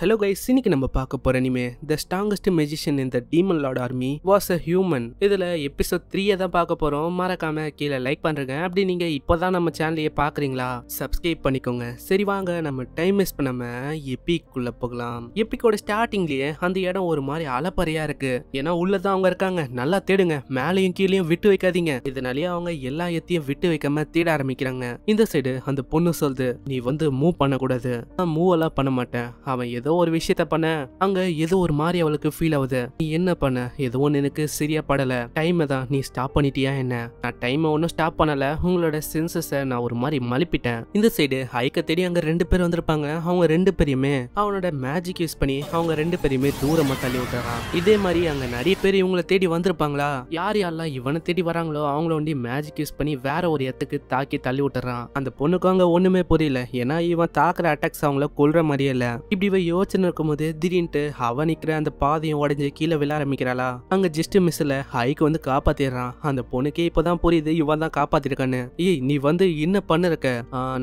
hello guys இன்னைக்கு நம்ம பார்க்க போற இனிமே த ஸ்ட்ராங்கஸ்ட் மெஜிஷியன் இந்த demon lord army was a human இதுல எபிசோட் த்ரீயை தான் பார்க்க போறோம் மறக்காம கீழே லைக் பண்றேங்க அப்படி நீங்க இப்போதான் நம்ம சேனலையே பாக்குறீங்களா சப்ஸ்கிரைப் பண்ணிக்கோங்க சரி வாங்க நம்ம டைம் வேஸ்ட் பண்ணாம எபிக்குள்ள போகலாம் எபிக்கோட ஸ்டார்டிங்லயே அந்த இடம் ஒரு மாதிரி அலப்பறையா இருக்கு ஏன்னா உள்ளதான் அவங்க இருக்காங்க நல்லா தேடுங்க மேலையும் கீழேயும் விட்டு வைக்காதீங்க இதனாலேயே அவங்க எல்லா எத்தையும் விட்டு வைக்காம தேட ஆரம்பிக்கிறாங்க இந்த சைடு அந்த பொண்ணு சொல்லுது நீ வந்து மூவ் பண்ணக்கூடாது நான் மூவ் எல்லாம் பண்ண மாட்டேன் அவன் ஏதோ ஒரு விஷயத்த பண்ண அங்க ஏதோ ஒரு மாதிரி அவளுக்கு ஃபீல் ஆகுது நீ என்ன பண்ண எதுவும் எனக்கு சரியா படல டைம் தான் நீ ஸ்டாப் பண்ணிட்டியா என்ன நான் டைம் ஒன்னும் ஸ்டாப் பண்ணல உங்களோட சென்சஸை நான் ஒரு மாதிரி மலிப்பிட்டேன் இந்த சைடு ஹைக்க தேடி அங்க ரெண்டு பேர் வந்திருப்பாங்க அவங்க ரெண்டு பேரையுமே அவனோட மேஜிக் யூஸ் பண்ணி அவங்க ரெண்டு பேரையுமே தூரமா தள்ளி விட்டுறான் இதே மாதிரி அங்க நிறைய பேர் இவங்களை தேடி வந்திருப்பாங்களா யார் யாரெல்லாம் இவனை தேடி வராங்களோ அவங்கள ஒண்டி மேஜிக் யூஸ் பண்ணி வேற ஒரு இடத்துக்கு தாக்கி தள்ளி விட்டுறான் அந்த பொண்ணுக்கு அங்க ஒண்ணுமே புரியல ஏன்னா இவன் தாக்குற அட்டாக்ஸ் அவங்கள கொல்ற மாதிரியே இல்லை இப்படி யோசனை இருக்கும்போது திடீர்னுட்டு அவன் நிக்கிற அந்த பாதையும் உடஞ்சி கீழே விழ ஆரம்பிக்கிறாளா அங்க ஜிஸ்ட் மிஸ்ல ஹைக்கு வந்து காப்பாத்திடுறான் அந்த பொண்ணுக்கே இப்பதான் புரியுது இவன் தான் காப்பாத்திருக்கான்னு ஏய் நீ வந்து என்ன பண்ணிருக்க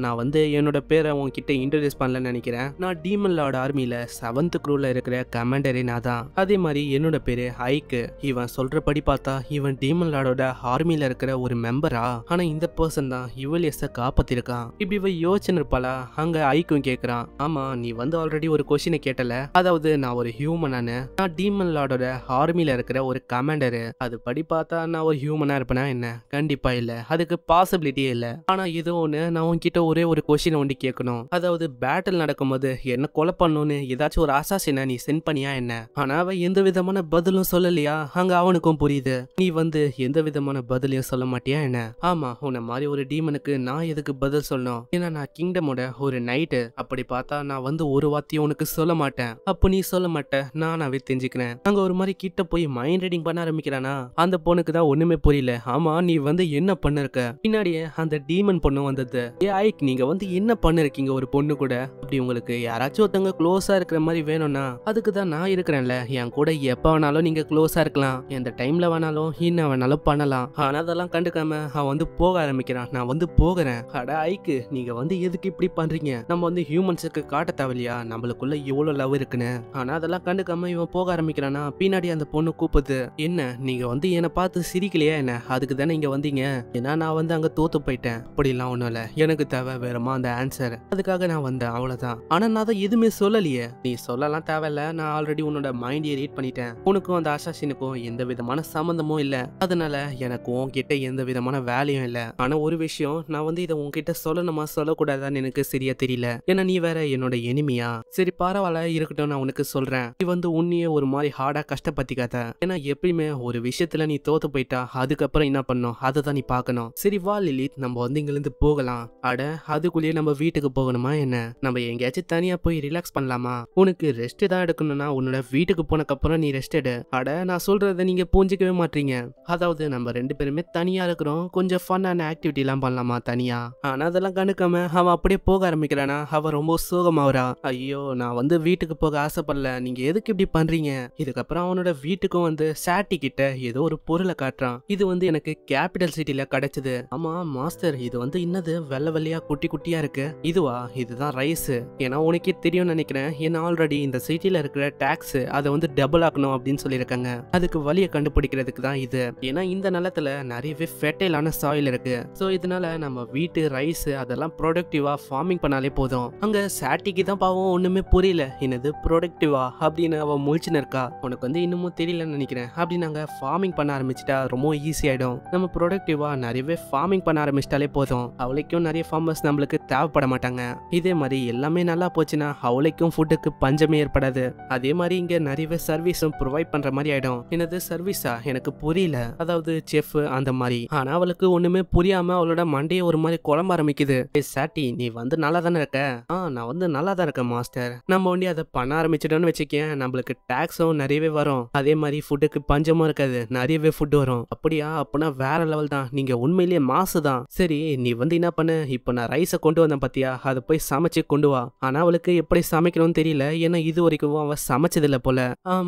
நான் வந்து என்னோட பேரை உன்கிட்ட இன்ட்ரடியூஸ் பண்ணலன்னு நினைக்கிறேன் நான் டீமன் லார்ட் ஆர்மியில செவன்த் குரூல இருக்கிற கமாண்டரே நான் தான் அதே மாதிரி என்னோட பேரு ஹைக்கு இவன் சொல்றபடி பார்த்தா இவன் டீமன் லார்டோட ஆர்மியில இருக்கிற ஒரு மெம்பரா ஆனா இந்த பர்சன் தான் யுவலியஸ காப்பாத்திருக்கான் இப்படி இவன் யோசனை இருப்பாளா அங்க ஐக்கும் கேக்குறான் ஆமா நீ வந்து ஆல்ரெடி ஒரு கொஸ்டின் கொஸ்டினை கேட்டல அதாவது நான் ஒரு ஹியூமனானு நான் டீமன் லார்டோட ஆர்மியில இருக்கிற ஒரு கமாண்டரு அது படி பார்த்தா நான் ஒரு ஹியூமனா இருப்பேனா என்ன கண்டிப்பா இல்ல அதுக்கு பாசிபிலிட்டியே இல்ல ஆனா இது ஒண்ணு நான் உன்கிட்ட ஒரே ஒரு கொஸ்டின் ஒண்டி கேட்கணும் அதாவது பேட்டில் நடக்கும்போது என்ன கொலை பண்ணும்னு ஏதாச்சும் ஒரு என்ன நீ சென்ட் பண்ணியா என்ன ஆனா அவன் எந்த விதமான பதிலும் சொல்லலையா அங்க அவனுக்கும் புரியுது நீ வந்து எந்த விதமான பதிலையும் சொல்ல மாட்டியா என்ன ஆமா உன்னை மாதிரி ஒரு டீமனுக்கு நான் எதுக்கு பதில் சொல்லணும் ஏன்னா நான் கிங்டமோட ஒரு நைட்டு அப்படி பார்த்தா நான் வந்து ஒரு வார்த்தையும் உனக்கு சொல்ல மாட்டேன் அப்போ நீ சொல்ல மாட்ட நானாவே தெரிஞ்சுக்கிறேன் அங்க ஒரு மாதிரி கிட்ட போய் மைண்ட் ரீடிங் பண்ண ஆரம்பிக்கிறானா அந்த பொண்ணுக்கு தான் ஒண்ணுமே புரியல ஆமா நீ வந்து என்ன பண்ணிருக்க பின்னாடியே அந்த டீமன் பொண்ணு வந்தது ஏ ஐக் நீங்க வந்து என்ன பண்ணிருக்கீங்க ஒரு பொண்ணு கூட அப்படி உங்களுக்கு யாராச்சும் ஒருத்தவங்க க்ளோஸா இருக்கிற மாதிரி வேணும்னா அதுக்கு தான் நான் இருக்கிறேன்ல என் கூட எப்ப வேணாலும் நீங்க க்ளோஸா இருக்கலாம் எந்த டைம்ல வேணாலும் என்ன வேணாலும் பண்ணலாம் ஆனா அதெல்லாம் கண்டுக்காம அவன் வந்து போக ஆரம்பிக்கிறான் நான் வந்து போகிறேன் அட ஐக்கு நீங்க வந்து எதுக்கு இப்படி பண்றீங்க நம்ம வந்து ஹியூமன்ஸுக்கு காட்ட தேவையா நம்மளுக்குள்ள இவ்வளோ லவ் இருக்குன்னு ஆனால் அதெல்லாம் கண்டுக்காம இவன் போக ஆரம்பிக்கிறானா பின்னாடி அந்த பொண்ணு கூப்பிடுது என்ன நீங்கள் வந்து என்னை பார்த்து சிரிக்கலையா என்ன அதுக்கு தானே இங்கே வந்தீங்க ஏன்னா நான் வந்து அங்கே தோத்து போயிட்டேன் அப்படிலாம் ஒன்றும் இல்லை எனக்கு தேவை வேறமா அந்த ஆன்சர் அதுக்காக நான் வந்தேன் அவ்வளோதான் ஆனால் நான் அதை எதுவுமே சொல்லலையே நீ சொல்லலாம் தேவையில்ல நான் ஆல்ரெடி உன்னோட மைண்டை ரீட் பண்ணிட்டேன் உனக்கும் அந்த அசாசினுக்கும் எந்த விதமான சம்மந்தமும் இல்லை அதனால எனக்கு உன்கிட்ட எந்த விதமான வேலையும் இல்லை ஆனா ஒரு விஷயம் நான் வந்து இதை உன்கிட்ட சொல்லணுமா சொல்லக்கூடாதான்னு எனக்கு சரியா தெரியல ஏன்னா நீ வேற என்னோட எனிமையா சரிப்பா பரவாயில்ல இருக்கட்டும் நான் உனக்கு சொல்றேன் நீ வந்து உன்னையே ஒரு மாதிரி ஹார்டா கஷ்டப்படுத்திக்காத ஏன்னா எப்பயுமே ஒரு விஷயத்துல நீ தோத்து போயிட்டா அதுக்கப்புறம் என்ன பண்ணும் அதை தான் நீ பார்க்கணும் சரி வா லிலித் நம்ம வந்து இருந்து போகலாம் அட அதுக்குள்ளேயே நம்ம வீட்டுக்கு போகணுமா என்ன நம்ம எங்கேயாச்சும் தனியா போய் ரிலாக்ஸ் பண்ணலாமா உனக்கு ரெஸ்ட் தான் எடுக்கணும்னா உன்னோட வீட்டுக்கு போனக்கப்புறம் நீ ரெஸ்ட் எடு அட நான் சொல்றதை நீங்க புரிஞ்சிக்கவே மாட்டீங்க அதாவது நம்ம ரெண்டு பேருமே தனியா இருக்கிறோம் கொஞ்சம் ஃபன்னான ஆக்டிவிட்டி எல்லாம் பண்ணலாமா தனியா ஆனா அதெல்லாம் கணக்காம அவன் அப்படியே போக ஆரம்பிக்கிறானா அவன் ரொம்ப சோகமாவரா ஐயோ நான் வந்து வீட்டுக்கு போக ஆசைப்படல நீங்க எதுக்கு இப்படி பண்றீங்க இதுக்கப்புறம் அவனோட வீட்டுக்கும் வந்து சாட்டி கிட்ட ஏதோ ஒரு பொருளை காட்டுறான் இது வந்து எனக்கு கேபிட்டல் சிட்டில கிடைச்சது ஆமா மாஸ்டர் இது வந்து இன்னது வெள்ள வெள்ளையா குட்டி குட்டியா இருக்கு இதுவா இதுதான் ரைஸ் ஏன்னா உனக்கே தெரியும் நினைக்கிறேன் என்ன ஆல்ரெடி இந்த சிட்டில இருக்கிற டாக்ஸ் அதை வந்து டபுள் ஆக்கணும் அப்படின்னு சொல்லியிருக்காங்க அதுக்கு வழியை கண்டுபிடிக்கிறதுக்கு தான் இது ஏன்னா இந்த நிலத்துல நிறையவே ஃபெர்டைலான சாயில் இருக்கு ஸோ இதனால நம்ம வீட்டு ரைஸ் அதெல்லாம் ப்ரொடக்டிவா ஃபார்மிங் பண்ணாலே போதும் அங்க சாட்டிக்கு தான் பாவம் ஒண்ணுமே புரியல என்னது ப்ரொடக்டிவா அப்படின்னு அவள் முழிச்சுன்னு இருக்கா உனக்கு வந்து இன்னமும் தெரியலன்னு நினைக்கிறேன் அப்படி நாங்கள் ஃபார்மிங் பண்ண ஆரம்பிச்சிட்டா ரொம்ப ஆகிடும் நம்ம ப்ரொடக்டிவாக நிறையவே ஃபார்மிங் பண்ண ஆரம்பிச்சிட்டாலே போதும் அவளைக்கும் நிறைய ஃபார்மர்ஸ் நம்மளுக்கு தேவைப்பட மாட்டாங்க இதே மாதிரி எல்லாமே நல்லா போச்சுன்னா அவளைக்கும் ஃபுட்டுக்கு பஞ்சமே ஏற்படாது அதே மாதிரி இங்கே நிறையவே சர்வீஸும் ப்ரொவைட் பண்ணுற மாதிரி ஆகிடும் என்னது சர்வீஸா எனக்கு புரியல அதாவது செஃப் அந்த மாதிரி ஆனால் அவளுக்கு ஒன்றுமே புரியாமல் அவளோட மண்டையை ஒரு மாதிரி குழம்ப ஆரம்பிக்குது சாட்டி நீ வந்து நல்லா தானே இருக்க ஆ நான் வந்து நல்லா தான் இருக்கேன் மாஸ்டர் நம்ம ஒண்டி அதை பண்ண ஆரம்பிச்சிட்டோன்னு வச்சுக்கேன் நம்மளுக்கு டேக்ஸும் நிறையவே வரும் அதே மாதிரி ஃபுட்டுக்கு பஞ்சமும் இருக்காது நிறையவே ஃபுட் வரும் அப்படியா அப்படின்னா வேற லெவல் தான் நீங்க உண்மையிலேயே மாசு தான் சரி நீ வந்து என்ன பண்ணு இப்போ நான் ரைஸை கொண்டு வந்தேன் பாத்தியா அதை போய் சமைச்சு கொண்டு வா ஆனா அவளுக்கு எப்படி சமைக்கணும்னு தெரியல ஏன்னா இது வரைக்கும் அவன் சமைச்சதில்ல போல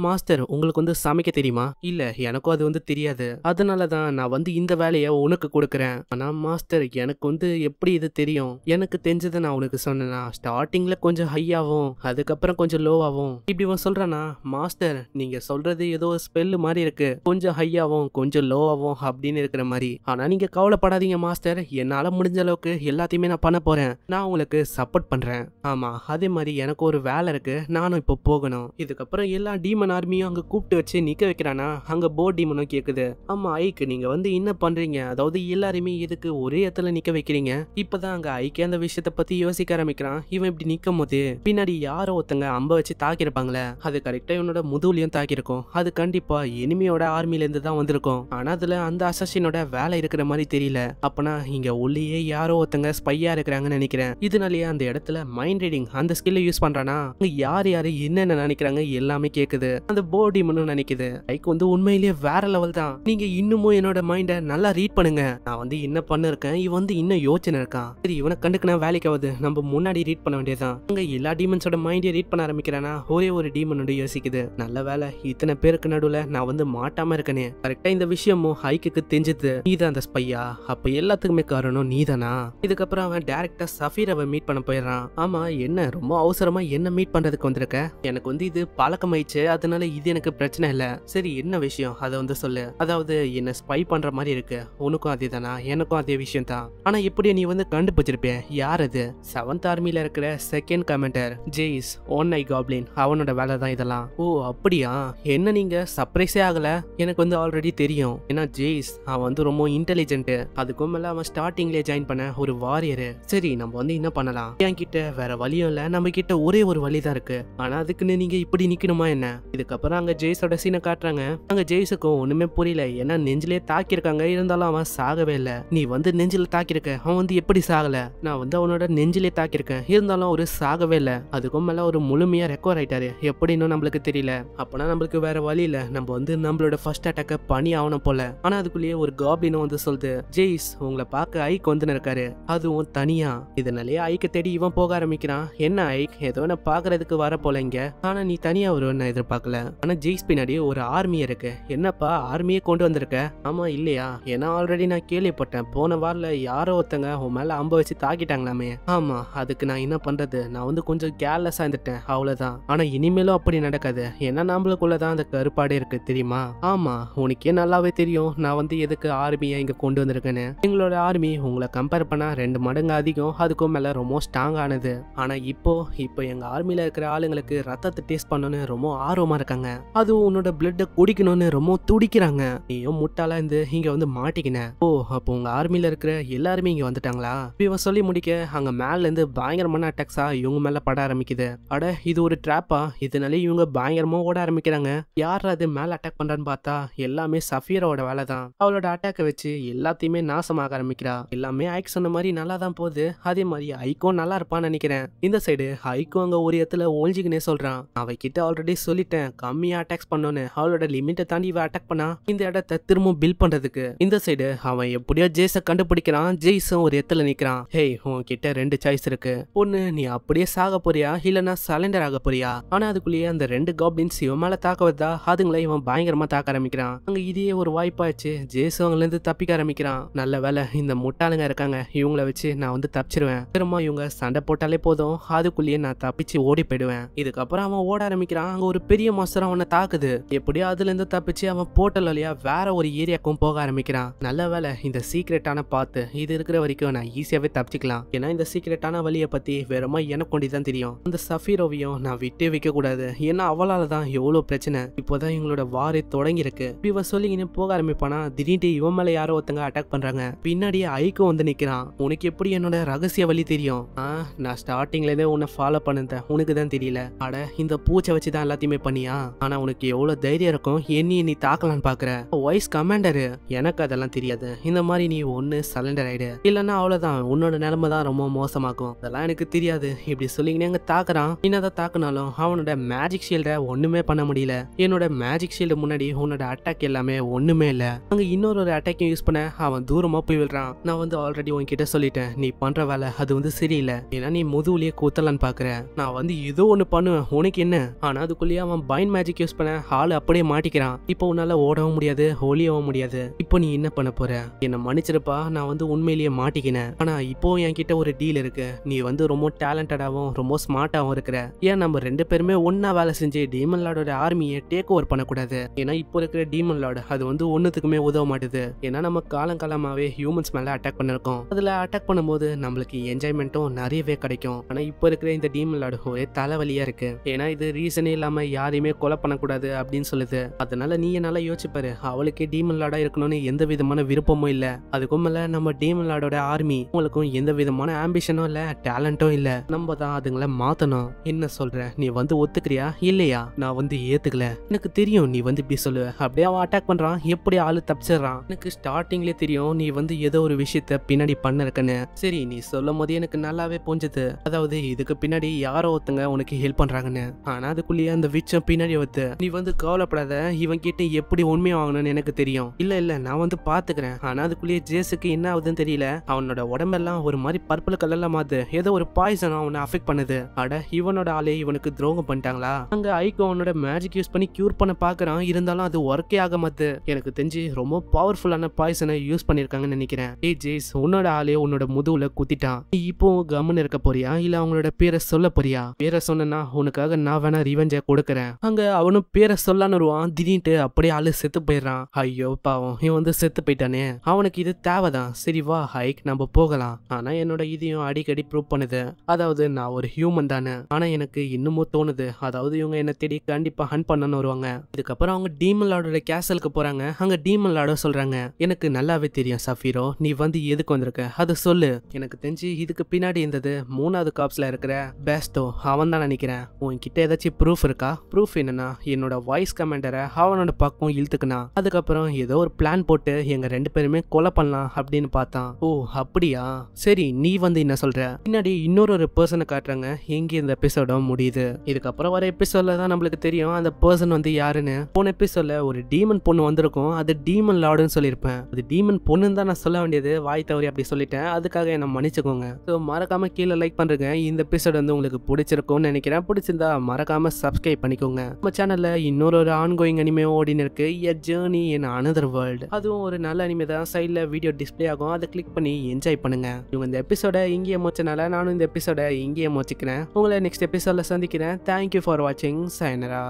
மாஸ்டர் உங்களுக்கு வந்து சமைக்க தெரியுமா இல்ல எனக்கும் அது வந்து தெரியாது அதனால தான் நான் வந்து இந்த வேலையை உனக்கு கொடுக்குறேன் ஆனா மாஸ்டர் எனக்கு வந்து எப்படி இது தெரியும் எனக்கு தெரிஞ்சதை நான் உனக்கு சொன்னேன்னா ஸ்டார்டிங்ல கொஞ்சம் ஹையாகும் அதுக்கப்புறம் கொஞ்சம் லோவாகவும் இப்படி இவன் சொல்றானா மாஸ்டர் நீங்கள் சொல்றது ஏதோ ஸ்பெல்லு மாதிரி இருக்கு கொஞ்சம் ஹையாகவும் கொஞ்சம் லோவாகவும் அப்படின்னு இருக்கிற மாதிரி ஆனா நீங்கள் கவலைப்படாதீங்க மாஸ்டர் என்னால் முடிஞ்ச அளவுக்கு எல்லாத்தையுமே நான் பண்ண போறேன் நான் உங்களுக்கு சப்போர்ட் பண்றேன் ஆமா அதே மாதிரி எனக்கு ஒரு வேலை இருக்கு நானும் இப்போ போகணும் இதுக்கப்புறம் எல்லா டீமன் ஆர்மியும் அங்கே கூப்பிட்டு வச்சு நிற்க வைக்கிறானா அங்கே போ டீமனும் கேட்குது ஆமா ஐக்கு நீங்க வந்து என்ன பண்ணுறீங்க அதாவது எல்லாருமே இதுக்கு ஒரே இடத்துல நிற்க வைக்கிறீங்க இப்போதான் அங்கே ஐக்கே அந்த விஷயத்தை பற்றி யோசிக்க ஆரம்பிக்கிறான் இவன் இப்படி நிற்கும் போது பின்னாடி யார் யாரோ ஒருத்தங்க அம்பை வச்சு தாக்கியிருப்பாங்களே அது கரெக்டாக இவனோட முதுகுலையும் தாக்கியிருக்கும் அது கண்டிப்பாக எனிமையோட ஆர்மிலேருந்து தான் வந்திருக்கும் ஆனால் அதில் அந்த அசசினோட வேலை இருக்கிற மாதிரி தெரியல அப்போனா இங்கே உள்ளேயே யாரோ ஒருத்தங்க ஸ்பையாக இருக்கிறாங்கன்னு நினைக்கிறேன் இதனாலேயே அந்த இடத்துல மைண்ட் ரீடிங் அந்த ஸ்கில்லை யூஸ் பண்ணுறானா அங்கே யார் யார் என்னென்ன நினைக்கிறாங்க எல்லாமே கேட்குது அந்த போர்டிமனும் நினைக்குது லைக் வந்து உண்மையிலேயே வேற லெவல் தான் நீங்கள் இன்னமும் என்னோட மைண்டை நல்லா ரீட் பண்ணுங்க நான் வந்து என்ன பண்ணிருக்கேன் இவன் வந்து இன்னும் யோசனை இருக்கான் சரி இவனை கண்டுக்கினா வேலைக்கு ஆகுது நம்ம முன்னாடி ரீட் பண்ண வேண்டியதான் அங்கே எல்லா டீமன்ஸோட மைண்ட் மைண்டே ரீட் பண்ண ஆரம்பிக்கிறேன்னா ஒரே ஒரு டீமன் வந்து யோசிக்குது நல்ல வேலை இத்தனை பேருக்கு நடுவில் நான் வந்து மாட்டாம இருக்கனே கரெக்டா இந்த விஷயமும் ஹைக்கு தெரிஞ்சது நீ தான் அந்த ஸ்பையா அப்ப எல்லாத்துக்குமே காரணம் நீ தானா இதுக்கப்புறம் அவன் டேரக்டா அவன் மீட் பண்ண போயிடறான் ஆமா என்ன ரொம்ப அவசரமா என்ன மீட் பண்றதுக்கு வந்திருக்க எனக்கு வந்து இது பழக்கமாயிடுச்சு அதனால இது எனக்கு பிரச்சனை இல்ல சரி என்ன விஷயம் அதை வந்து சொல்லு அதாவது என்ன ஸ்பை பண்ற மாதிரி இருக்கு உனக்கும் அதே தானா எனக்கும் அதே விஷயம் தான் ஆனா எப்படி நீ வந்து கண்டுபிடிச்சிருப்பேன் யார் அது செவன்த் ஆர்மியில இருக்கிற செகண்ட் கமெண்டர் ஜெய் ஓன் ஐ காப்ளின் அவனோட வேலை தான் இதெல்லாம் ஓ அப்படியா என்ன நீங்க சர்ப்ரைஸே ஆகல எனக்கு வந்து ஆல்ரெடி தெரியும் ஏன்னா ஜெய்ஸ் அவன் வந்து ரொம்ப இன்டெலிஜென்ட் அதுக்கும் மேல அவன் ஸ்டார்டிங்லேயே ஜாயின் பண்ண ஒரு வாரியர் சரி நம்ம வந்து என்ன பண்ணலாம் என் கிட்ட வேற வழியும் இல்ல நம்ம கிட்ட ஒரே ஒரு வழி தான் இருக்கு ஆனா அதுக்குன்னு நீங்க இப்படி நிக்கணுமா என்ன இதுக்கப்புறம் அங்க ஜெய்ஸோட சீனை காட்டுறாங்க அங்க ஜேஸுக்கும் ஒண்ணுமே புரியல ஏன்னா நெஞ்சிலே தாக்கியிருக்காங்க இருந்தாலும் அவன் சாகவே இல்லை நீ வந்து நெஞ்சில தாக்கியிருக்க அவன் வந்து எப்படி சாகல நான் வந்து அவனோட நெஞ்சிலே தாக்கியிருக்கேன் இருந்தாலும் ஒரு சாகவே இல்லை அதுக்கும் நார்மலாக ஒரு முழுமையாக ரெக்கவர் ஆகிட்டாரு எப்படின்னு நம்மளுக்கு தெரியல அப்போனா நம்மளுக்கு வேற வழி இல்லை நம்ம வந்து நம்மளோட ஃபர்ஸ்ட் அட்டாக்கை பண்ணி ஆகணும் போல ஆனால் அதுக்குள்ளேயே ஒரு காப்ளினும் வந்து சொல்லுது ஜெய்ஸ் உங்களை பார்க்க ஐக் வந்து இருக்காரு அதுவும் தனியா இதனாலேயே ஐக்க தேடி இவன் போக ஆரம்பிக்கிறான் என்ன ஐக் ஏதோ நான் பார்க்கறதுக்கு வர போல இங்க ஆனால் நீ தனியாக ஒரு நான் எதிர்பார்க்கல ஆனால் ஜெய்ஸ் பின்னாடி ஒரு ஆர்மி இருக்கு என்னப்பா ஆர்மியே கொண்டு வந்திருக்க ஆமா இல்லையா ஏன்னா ஆல்ரெடி நான் கேள்விப்பட்டேன் போன வாரில் யாரோ ஒருத்தங்க உன் மேலே அம்ப வச்சு தாக்கிட்டாங்களாமே ஆமா அதுக்கு நான் என்ன பண்றது நான் வந்து கொஞ்சம் கேர்லெஸ் சாய்ந்துட்டேன் அவ்வளவுதான் ஆனா இனிமேலும் அப்படி நடக்காது ஏன்னா நம்மளுக்குள்ளதான் தான் அந்த கருப்பாடே இருக்கு தெரியுமா ஆமா உனக்கே நல்லாவே தெரியும் நான் வந்து எதுக்கு ஆர்மியை இங்க கொண்டு வந்திருக்கேன்னு எங்களோட ஆர்மி உங்களை கம்பேர் பண்ணா ரெண்டு மடங்கு அதிகம் அதுக்கும் மேல ரொம்ப ஸ்ட்ராங் ஆனது ஆனா இப்போ இப்போ எங்க ஆர்மியில இருக்கிற ஆளுங்களுக்கு ரத்தத்தை டேஸ்ட் பண்ணணும்னு ரொம்ப ஆர்வமா இருக்காங்க அதுவும் உன்னோட பிளட்ட குடிக்கணும்னு ரொம்ப துடிக்கிறாங்க நீயும் முட்டாளா இருந்து இங்க வந்து மாட்டிக்கின ஓ அப்போ உங்க ஆர்மியில இருக்கிற எல்லாருமே இங்க வந்துட்டாங்களா இவன் சொல்லி முடிக்க அங்க மேல இருந்து பயங்கரமான அட்டாக்ஸா இவங்க மேல பட ஆரம்பிக்குது அட இது ஒரு ட்ராப்பா இதனாலே இவங்க பயங்கரமா ஓட ஆரம்பிக்கிறாங்க யார் அது மேல அட்டாக் பண்றான்னு பார்த்தா எல்லாமே சஃபீரோட வேலை தான் அவளோட அட்டாக்கை வச்சு எல்லாத்தையுமே நாசமாக ஆரம்பிக்கிறா எல்லாமே ஐக் சொன்ன மாதிரி நல்லா தான் போகுது அதே மாதிரி ஐக்கோ நல்லா இருப்பான்னு நினைக்கிறேன் இந்த சைடு ஐக்கோ அங்க ஒரு இடத்துல ஒழிஞ்சுக்கினே சொல்றான் அவகிட்ட ஆல்ரெடி சொல்லிட்டேன் கம்மியா அட்டாக்ஸ் பண்ணோன்னு அவளோட லிமிட்டை தாண்டி இவ அட்டாக் பண்ணா இந்த இடத்த திரும்ப பில் பண்றதுக்கு இந்த சைடு அவன் எப்படியோ ஜேஸ கண்டுபிடிக்கிறான் ஜெய்ஸும் ஒரு இடத்துல நிக்கிறான் ஹேய் உன்கிட்ட ரெண்டு சாய்ஸ் இருக்கு ஒன்னு நீ அப்படியே சாக போறியா இல்லனா சலண்டர் ஆக போறியா ஆனா அதுக்குள்ளேயே அந்த ரெண்டு காப்ளின்ஸ் இவன் மேல தாக்க வந்தா அதுங்களை இவன் பயங்கரமா தாக்க ஆரம்பிக்கிறான் அங்க இதே ஒரு வாய்ப்பாச்சு ஜேசு அவங்கல இருந்து தப்பிக்க ஆரம்பிக்கிறான் நல்ல வேலை இந்த முட்டாளுங்க இருக்காங்க இவங்கள வச்சு நான் வந்து தப்பிச்சிருவேன் திரும்ப இவங்க சண்டை போட்டாலே போதும் அதுக்குள்ளேயே நான் தப்பிச்சு ஓடி போயிடுவேன் இதுக்கப்புறம் அவன் ஓட ஆரம்பிக்கிறான் அங்க ஒரு பெரிய மாஸ்டர் அவனை தாக்குது எப்படியோ அதுல இருந்து தப்பிச்சு அவன் போட்டல் வழியா வேற ஒரு ஏரியாக்கும் போக ஆரம்பிக்கிறான் நல்ல வேலை இந்த சீக்ரெட்டான பாத்து இது இருக்கிற வரைக்கும் நான் ஈஸியாவே தப்பிச்சுக்கலாம் ஏன்னா இந்த சீக்ரெட்டான வழியை பத்தி வெறுமா எனக்கு தான் தெரியும் அந்த சஃபீரோவையும் நான் விட்டே கூடாது ஏன்னா அவளால தான் எவ்வளோ பிரச்சனை இப்போதான் இவங்களோட வாரே தொடங்கியிருக்கு இவ சொல்லிங்கன்னு போக ஆரம்பிப்பானா திடீர்னு இவன் மேல யாரோ ஒருத்தங்க அட்டாக் பண்றாங்க பின்னாடியே ஐக்கோ வந்து நிக்கிறான் உனக்கு எப்படி என்னோட ரகசிய வழி தெரியும் நான் நான் இருந்தே உன்னை ஃபாலோ பண்ணிருந்தேன் உனக்கு தான் தெரியல அட இந்த பூச்சை வச்சு தான் எல்லாத்தையுமே பண்ணியா ஆனா உனக்கு எவ்வளவு தைரியம் இருக்கும் என்னி நீ தாக்கலாம்னு பாக்குற வைஸ் கமாண்டரு எனக்கு அதெல்லாம் தெரியாது இந்த மாதிரி நீ ஒன்னு சலண்டர் ஆயிடு இல்லைன்னா அவ்வளோதான் உன்னோட நிலைமை தான் ரொம்ப மோசமாக்கும் அதெல்லாம் எனக்கு தெரியாது இப்படி சொல்லிங்கன்னா தாக்க தாக்குறான் என்னதான் தாக்குனாலும் அவனோட மேஜிக் ஷீல்டை ஒண்ணுமே பண்ண முடியல என்னோட மேஜிக் ஷீல்டு முன்னாடி உன்னோட அட்டாக் எல்லாமே ஒண்ணுமே இல்ல அங்க இன்னொரு ஒரு அட்டாக்கையும் யூஸ் பண்ண அவன் தூரமா போய் விடுறான் நான் வந்து ஆல்ரெடி உன்கிட்ட சொல்லிட்டேன் நீ பண்ற வேலை அது வந்து சரியில்லை ஏன்னா நீ முதுகுலயே கூத்தலான்னு பாக்குற நான் வந்து ஏதோ ஒண்ணு பண்ணுவேன் உனக்கு என்ன ஆனா அதுக்குள்ளேயே அவன் பைன் மேஜிக் யூஸ் பண்ண ஆள் அப்படியே மாட்டிக்கிறான் இப்போ உன்னால ஓடவும் முடியாது ஒளியவும் முடியாது இப்போ நீ என்ன பண்ண போற என்ன மன்னிச்சிருப்பா நான் வந்து உண்மையிலேயே மாட்டிக்கினேன் ஆனா இப்போ என்கிட்ட ஒரு டீல் இருக்கு நீ வந்து ரொம்ப டேலண்டடாவும் ரொம்ப ஸ்மார்ட்டா டீமன்லாவும் இருக்கிற ஏன் நம்ம ரெண்டு பேருமே ஒன்னா வேலை செஞ்சு டீமன் லாடோட ஆர்மியை டேக் ஓவர் பண்ணக்கூடாது ஏன்னா இப்போ இருக்கிற டீமன் லாட் அது வந்து ஒன்றுத்துக்குமே உதவ மாட்டுது ஏன்னா நம்ம காலம் காலமாகவே ஹியூமன்ஸ் மேலே அட்டாக் பண்ணிருக்கோம் அதில் அட்டாக் பண்ணும்போது நம்மளுக்கு என்ஜாய்மெண்ட்டும் நிறையவே கிடைக்கும் ஆனால் இப்போ இருக்கிற இந்த டீமன் டீமன்லாடு ஒரே தலைவலியா இருக்கு ஏன்னா இது ரீசனே இல்லாம யாரையுமே கொலை பண்ணக்கூடாது அப்படின்னு சொல்லுது அதனால நீ என்னால யோசிப்பாரு அவளுக்கே டீமன் டீமன்லாடா இருக்கணும்னு எந்த விதமான விருப்பமும் இல்லை அதுக்கும் மேலே நம்ம டீமன் லார்டோட ஆர்மி உங்களுக்கும் எந்த விதமான ஆம்பிஷனும் இல்லை டேலண்டும் இல்லை நம்ம தான் அதுங்களை மாற்றணும் என்ன சொல்ற நீ வந்து ஒத்துக்கிறியா இல்லையா நான் வந்து ஏத்துக்கல எனக்கு தெரியும் நீ வந்து இப்படி சொல்லுவ அப்படியே அவன் அட்டாக் பண்றான் எப்படி ஆளு தப்பிச்சிடறான் எனக்கு ஸ்டார்டிங்லேயே தெரியும் நீ வந்து ஏதோ ஒரு விஷயத்த பின்னாடி பண்ண இருக்கன்னு சரி நீ சொல்லும் போதே எனக்கு நல்லாவே புரிஞ்சது அதாவது இதுக்கு பின்னாடி யாரோ ஒருத்தங்க உனக்கு ஹெல்ப் பண்றாங்கன்னு ஆனா அதுக்குள்ளேயே அந்த விச்சம் பின்னாடி வந்து நீ வந்து கவலைப்படாத இவன் கிட்ட எப்படி உண்மை வாங்கணும்னு எனக்கு தெரியும் இல்ல இல்ல நான் வந்து பாத்துக்கிறேன் ஆனா அதுக்குள்ளேயே ஜேஸுக்கு என்ன ஆகுதுன்னு தெரியல அவனோட உடம்பெல்லாம் ஒரு மாதிரி பர்பிள் கலர்ல மாத்து ஏதோ ஒரு பாய்சன் அவனை அஃபெக்ட் பண்ணுது அட இவனோட ஆளே இவனுக்கு துரோகம் பண்ணிட்டாங்களா அங்க ஐகோ அவனோட மேஜிக் யூஸ் பண்ணி கியூர் பண்ண பாக்குறான் இருந்தாலும் அது ஒர்க்கே ஆக மாத்து எனக்கு தெரிஞ்சு ரொம்ப பவர்ஃபுல்லான பாய்சனை யூஸ் பண்ணிருக்காங்கன்னு நினைக்கிறேன் ஏ ஜேஸ் உன்னோட ஆளே உன்னோட முதுகுல குத்திட்டான் நீ இப்போ கம்முன்னு இருக்க போறியா இல்ல அவங்களோட பேரை சொல்ல போறியா பேரை சொன்னா உனக்காக நான் வேணா ரிவெஞ்சா கொடுக்குறேன் அங்க அவனும் பேரை சொல்லான்னு வருவான் திடீர்னு அப்படியே ஆளு செத்து போயிடுறான் ஐயோ பாவம் இவன் வந்து செத்து போயிட்டானே அவனுக்கு இது தேவைதான் சரி வா ஹைக் நம்ம போகலாம் ஆனா என்னோட இதையும் அடிக்கடி ப்ரூவ் பண்ணுது அதாவது நான் ஒரு ஹியூமன் தானே நினைச்சேன் ஆனா எனக்கு இன்னமும் தோணுது அதாவது இவங்க என்ன தேடி கண்டிப்பா ஹன் பண்ணனு வருவாங்க இதுக்கப்புறம் அவங்க டீமன் லார்டோட கேசலுக்கு போறாங்க அங்க டீமன் லாடோ சொல்றாங்க எனக்கு நல்லாவே தெரியும் சஃபீரோ நீ வந்து எதுக்கு வந்திருக்க அதை சொல்லு எனக்கு தெரிஞ்சு இதுக்கு பின்னாடி இருந்தது மூணாவது காப்ஸ்ல இருக்கிற பேஸ்டோ அவன் தான் நினைக்கிறேன் உன்கிட்ட ஏதாச்சும் ப்ரூஃப் இருக்கா ப்ரூஃப் என்னன்னா என்னோட வாய்ஸ் கமாண்டரை அவனோட பக்கம் இழுத்துக்கினா அதுக்கப்புறம் ஏதோ ஒரு பிளான் போட்டு எங்க ரெண்டு பேருமே கொலை பண்ணலாம் அப்படின்னு பார்த்தான் ஓ அப்படியா சரி நீ வந்து என்ன சொல்ற பின்னாடி இன்னொரு ஒரு பர்சனை காட்டுறாங்க எங்கே இந்த எபிசோடும் முடியுது இதுக்கப்புறம் வர எபிசோட்ல தான் நம்மளுக்கு தெரியும் அந்த பர்சன் வந்து யாருன்னு போன எபிசோட்ல ஒரு டீமன் பொண்ணு வந்திருக்கும் அது டீமன் லார்டுன்னு சொல்லியிருப்பேன் அது டீமன் பொண்ணுன்னு தான் நான் சொல்ல வேண்டியது வாய் தவறி அப்படி சொல்லிட்டேன் அதுக்காக என்ன மன்னிச்சுக்கோங்க ஸோ மறக்காம கீழே லைக் பண்ணுறேங்க இந்த எபிசோட் வந்து உங்களுக்கு பிடிச்சிருக்கும்னு நினைக்கிறேன் பிடிச்சிருந்தா மறக்காம சப்ஸ்கிரைப் பண்ணிக்கோங்க நம்ம சேனல்ல இன்னொரு ஒரு ஆன்கோயிங் அனிமே ஓடினு இருக்கு a journey in another world அதுவும் ஒரு நல்ல அனிமே தான் சைடில் வீடியோ டிஸ்பிளே ஆகும் அதை கிளிக் பண்ணி என்ஜாய் பண்ணுங்க இவங்க இந்த எபிசோட இங்கேயே மோச்சனால நானும் இந்த எபிசோட இங்கேயே மோச்சிக்கிறேன் உங்களை நெக்ஸ்ட் எபிசோடில் சந்திக்கிறேன் தேங்க்யூ ஃபார் வாட்சிங் சைனரா